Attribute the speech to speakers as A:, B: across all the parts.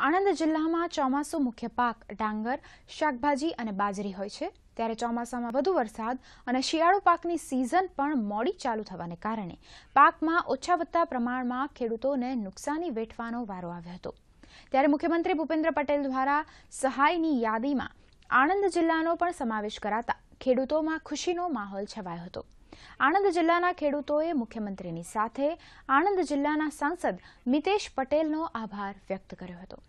A: આણંદ જિલ્લામાં ચોમાસું મુખ્ય પાક ડાંગર શાકભાજી અને બાજરી હોય છે ત્યારે ચોમાસામાં વધુ વરસાદ અને શિયાળો પાકની સિઝન પણ મોડી ચાલુ થવાને કારણે પાકમાં ઓછા વધતા પ્રમાણમાં ખેડૂતોને નુકસાની વેઠવાનો વારો આવ્યો હતો ત્યારે મુખ્યમંત્રી ભૂપેન્દ્ર પટેલ દ્વારા સહાયની યાદીમાં આણંદ જિલ્લાનો પણ સમાવેશ કરાતા ખેડૂતોમાં ખુશીનો માહોલ છવાયો હતો આણંદ જિલ્લાના ખેડૂતોએ મુખ્યમંત્રીની સાથે આણંદ જિલ્લાના સાંસદ મિતેશ પટેલનો આભાર વ્યક્ત કર્યો હતો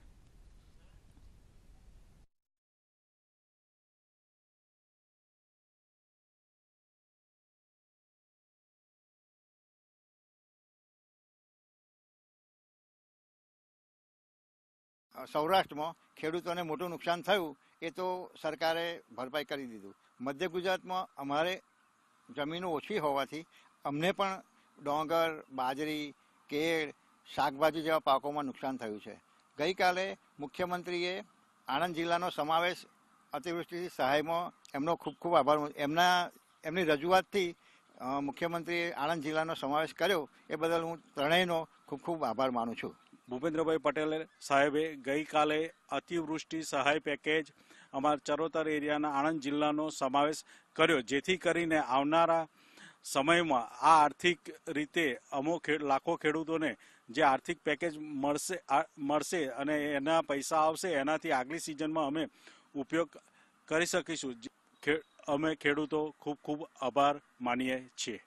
B: સૌરાષ્ટ્રમાં ખેડૂતોને મોટું નુકસાન થયું એ તો સરકારે
C: ભરપાઈ કરી દીધું મધ્ય ગુજરાતમાં અમારે જમીનો ઓછી હોવાથી અમને પણ ડોંગર બાજરી કેળ શાકભાજી જેવા પાકોમાં નુકસાન થયું છે ગઈકાલે મુખ્યમંત્રીએ આણંદ જિલ્લાનો સમાવેશ અતિવૃષ્ટિ સહાયમાં એમનો ખૂબ ખૂબ આભાર એમના એમની રજૂઆતથી મુખ્યમંત્રીએ આણંદ
D: જિલ્લાનો સમાવેશ કર્યો એ બદલ
C: હું ત્રણેયનો ખૂબ ખૂબ આભાર માનું છું
D: ભૂપેન્દ્રભાઈ પટેલ સાહેબે ગઈકાલે અતિવૃષ્ટિ સહાય પેકેજ અમારા ચરોતર એરિયાના આણંદ જિલ્લાનો સમાવેશ કર્યો જેથી કરીને આવનારા સમયમાં આ આર્થિક રીતે અમો લાખો ખેડૂતોને જે આર્થિક પેકેજ મળશે મળશે અને એના પૈસા આવશે એનાથી આગલી સિઝનમાં અમે ઉપયોગ કરી શકીશું
B: અમે ખેડૂતો ખૂબ ખૂબ આભાર માનીએ છીએ